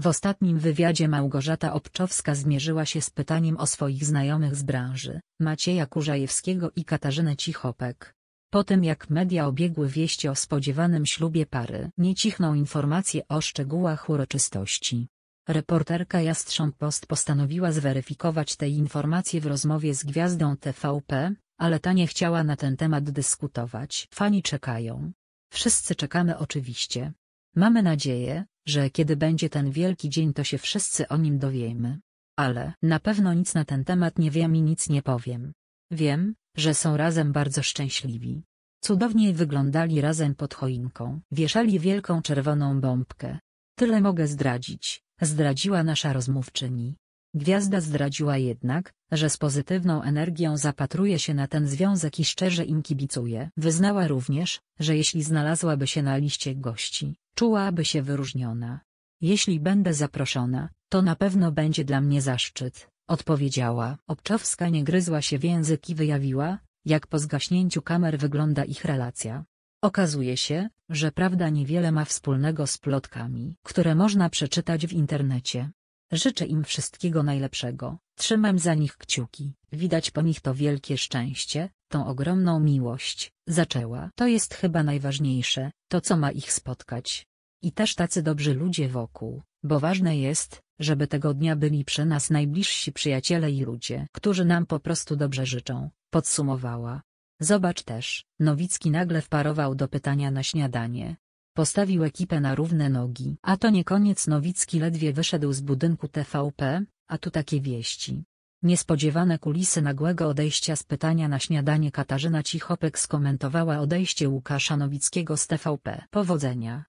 W ostatnim wywiadzie Małgorzata Obczowska zmierzyła się z pytaniem o swoich znajomych z branży, Macieja Kurzajewskiego i Katarzynę Cichopek. Po tym jak media obiegły wieści o spodziewanym ślubie pary, nie cichną informacje o szczegółach uroczystości. Reporterka Jastrząb Post postanowiła zweryfikować te informacje w rozmowie z gwiazdą TVP, ale ta nie chciała na ten temat dyskutować. Fani czekają. Wszyscy czekamy oczywiście. Mamy nadzieję, że kiedy będzie ten wielki dzień to się wszyscy o nim dowiemy. Ale na pewno nic na ten temat nie wiem i nic nie powiem. Wiem, że są razem bardzo szczęśliwi. Cudownie wyglądali razem pod choinką. Wieszali wielką czerwoną bombkę. Tyle mogę zdradzić, zdradziła nasza rozmówczyni. Gwiazda zdradziła jednak, że z pozytywną energią zapatruje się na ten związek i szczerze im kibicuje. Wyznała również, że jeśli znalazłaby się na liście gości, Czułaby się wyróżniona. Jeśli będę zaproszona, to na pewno będzie dla mnie zaszczyt, odpowiedziała. Obczowska nie gryzła się w język i wyjawiła, jak po zgaśnięciu kamer wygląda ich relacja. Okazuje się, że prawda niewiele ma wspólnego z plotkami, które można przeczytać w internecie. Życzę im wszystkiego najlepszego, trzymam za nich kciuki, widać po nich to wielkie szczęście, tą ogromną miłość, zaczęła. To jest chyba najważniejsze, to co ma ich spotkać. I też tacy dobrzy ludzie wokół, bo ważne jest, żeby tego dnia byli przy nas najbliżsi przyjaciele i ludzie, którzy nam po prostu dobrze życzą, podsumowała. Zobacz też, Nowicki nagle wparował do pytania na śniadanie. Postawił ekipę na równe nogi. A to nie koniec Nowicki ledwie wyszedł z budynku TVP, a tu takie wieści. Niespodziewane kulisy nagłego odejścia z pytania na śniadanie Katarzyna Cichopek skomentowała odejście Łukasza Nowickiego z TVP. Powodzenia.